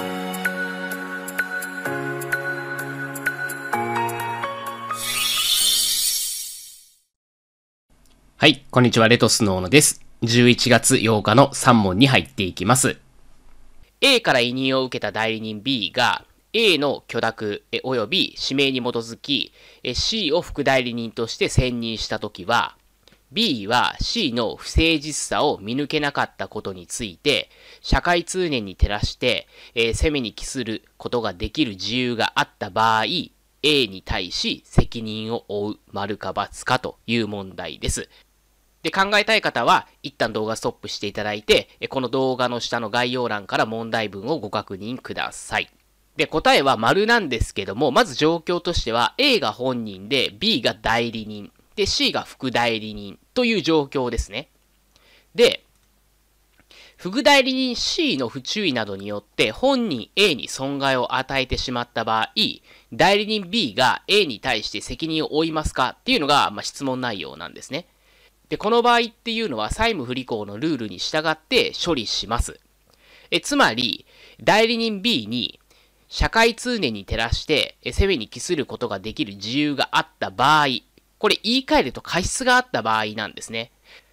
はい、こんにちは、レトスの小野です。11月8日の3問に入っていきます。A から委任を受けた代理人 B が A の許諾及び指名に基づき C を副代理人として選任したときは B は C の不誠実さを見抜けなかったことについて、社会通念に照らして、えー、攻めに帰することができる自由があった場合、A に対し責任を負う丸か×かという問題です。で、考えたい方は、一旦動画ストップしていただいて、この動画の下の概要欄から問題文をご確認ください。で、答えは丸なんですけども、まず状況としては、A が本人で、B が代理人、で、C が副代理人という状況ですね。で、副代理人 C の不注意などによって本人 A に損害を与えてしまった場合、代理人 B が A に対して責任を負いますかっていうのが、まあ、質問内容なんですね。で、この場合っていうのは債務不履行のルールに従って処理します。えつまり、代理人 B に社会通念に照らして、責めに帰することができる自由があった場合、これ言い換えると過失があった場合なんですね。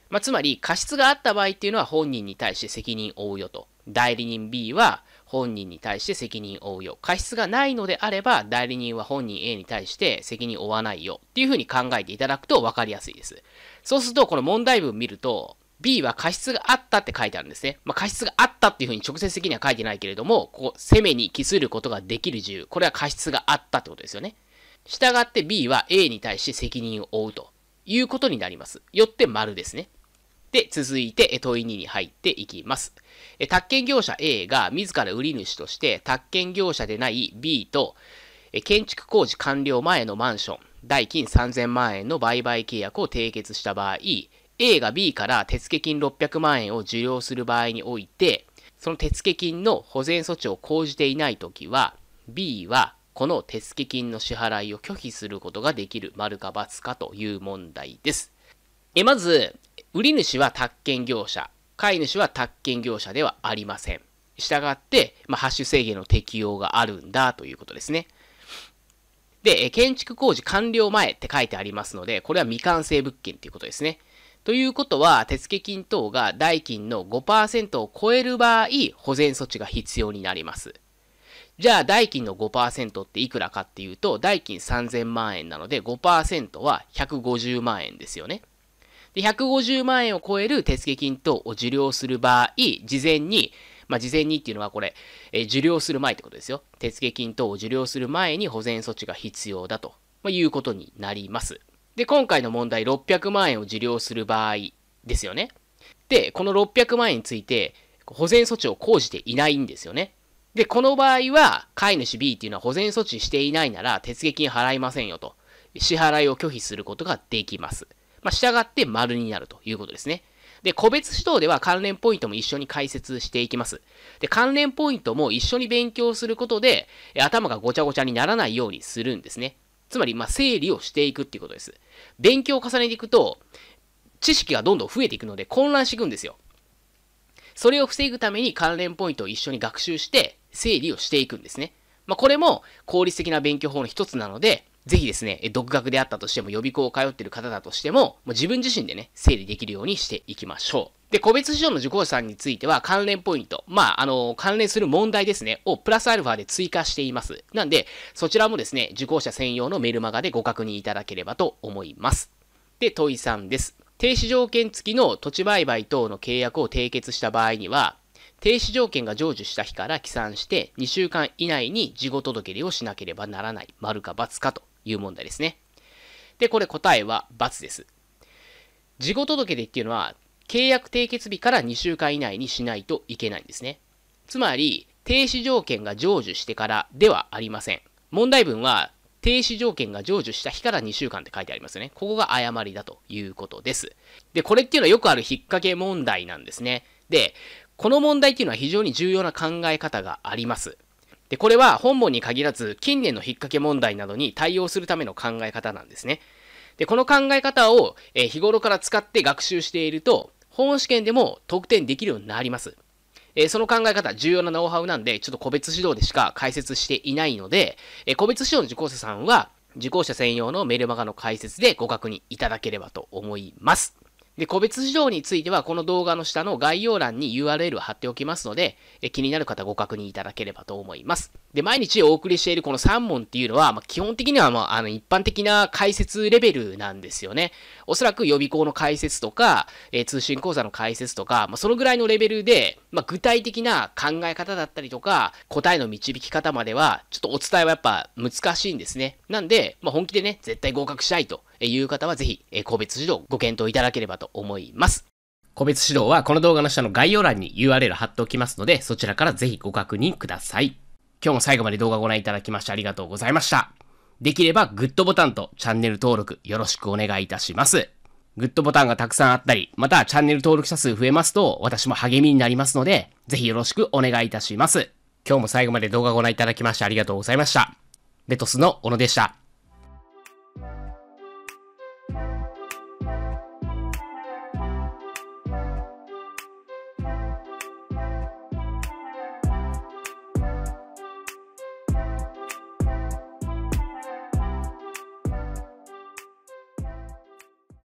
まあ、つまり過失があった場合っていうのは本人に対して責任を負うよと。代理人 B は本人に対して責任を負うよ。過失がないのであれば代理人は本人 A に対して責任を負わないよっていうふうに考えていただくと分かりやすいです。そうするとこの問題文見ると B は過失があったって書いてあるんですね。まあ、過失があったっていうふうに直接的には書いてないけれども、ここ、攻めに帰することができる自由。これは過失があったってことですよね。したがって B は A に対して責任を負うということになります。よって丸ですね。で、続いて問い2に入っていきます。宅建業者 A が自ら売り主として宅建業者でない B と建築工事完了前のマンション、代金3000万円の売買契約を締結した場合、A が B から手付金600万円を受領する場合において、その手付金の保全措置を講じていないときは、B はこの手付金の支払いを拒否することができる丸か×かという問題です。えまず、売り主は宅建業者、買い主は宅建業者ではありません。したがって、まあ、ハッシュ制限の適用があるんだということですね。で、建築工事完了前って書いてありますので、これは未完成物件ということですね。ということは、手付金等が代金の5%を超える場合、保全措置が必要になります。じゃあ代金の5%っていくらかっていうと、代金3000万円なので5%は150万円ですよね。で、150万円を超える手付金等を受領する場合、事前に、まあ、事前にっていうのはこれ、えー、受領する前ってことですよ。手付金等を受領する前に保全措置が必要だと、まあ、いうことになります。で、今回の問題600万円を受領する場合ですよね。で、この600万円について、保全措置を講じていないんですよね。で、この場合は、飼い主 B っていうのは保全措置していないなら、手付金払いませんよと。支払いを拒否することができます。まあ、従って丸になるということですね。で、個別指導では関連ポイントも一緒に解説していきます。で、関連ポイントも一緒に勉強することで、頭がごちゃごちゃにならないようにするんですね。つまり、まあ、整理をしていくっていうことです。勉強を重ねていくと、知識がどんどん増えていくので混乱していくんですよ。それを防ぐために関連ポイントを一緒に学習して、整理をしていくんですね。まあ、これも効率的な勉強法の一つなので、ぜひですね、独学であったとしても、予備校を通ってる方だとしても、もう自分自身でね、整理できるようにしていきましょう。で、個別指導の受講者さんについては、関連ポイント、まあ、あの、関連する問題ですね、をプラスアルファで追加しています。なんで、そちらもですね、受講者専用のメルマガでご確認いただければと思います。で、問いさんです。停止条件付きの土地売買等の契約を締結した場合には、停止条件が成就した日から起算して2週間以内に事後届出をしなければならない、丸か×かという問題ですね。で、これ答えは×です。事後届出っていうのは、契約締結日から2週間以内にしないといけないんですね。つまり、停止条件が成就してからではありません。問題文は、停止条件が成就した日から2週間って書いてありますよね。ここが誤りだということです。で、これっていうのはよくある引っ掛け問題なんですね。で、この問題っていうのは非常に重要な考え方があります。で、これは本文に限らず、近年の引っ掛け問題などに対応するための考え方なんですね。で、この考え方を、え日頃から使って学習していると、本試験でも得点できるようになります。えその考え方、重要なノウハウなんで、ちょっと個別指導でしか解説していないので、え個別指導の受講者さんは、受講者専用のメルマガの解説でご確認いただければと思います。で、個別事情については、この動画の下の概要欄に URL を貼っておきますので、気になる方ご確認いただければと思います。で、毎日お送りしているこの3問っていうのは、まあ、基本的には、まあ、あの、一般的な解説レベルなんですよね。おそらく予備校の解説とか、えー、通信講座の解説とか、まあ、そのぐらいのレベルで、まあ、具体的な考え方だったりとか、答えの導き方までは、ちょっとお伝えはやっぱ難しいんですね。なんで、まあ、本気でね、絶対合格したいという方は、ぜひ、えー、個別指導ご検討いただければと思います。個別指導はこの動画の下の概要欄に URL 貼っておきますので、そちらからぜひご確認ください。今日も最後まで動画をご覧いただきましてありがとうございました。できればグッドボタンとチャンネル登録よろしくお願いいたします。グッドボタンがたくさんあったり、またチャンネル登録者数増えますと私も励みになりますので、ぜひよろしくお願いいたします。今日も最後まで動画をご覧いただきましてありがとうございました。レトスの小野でした。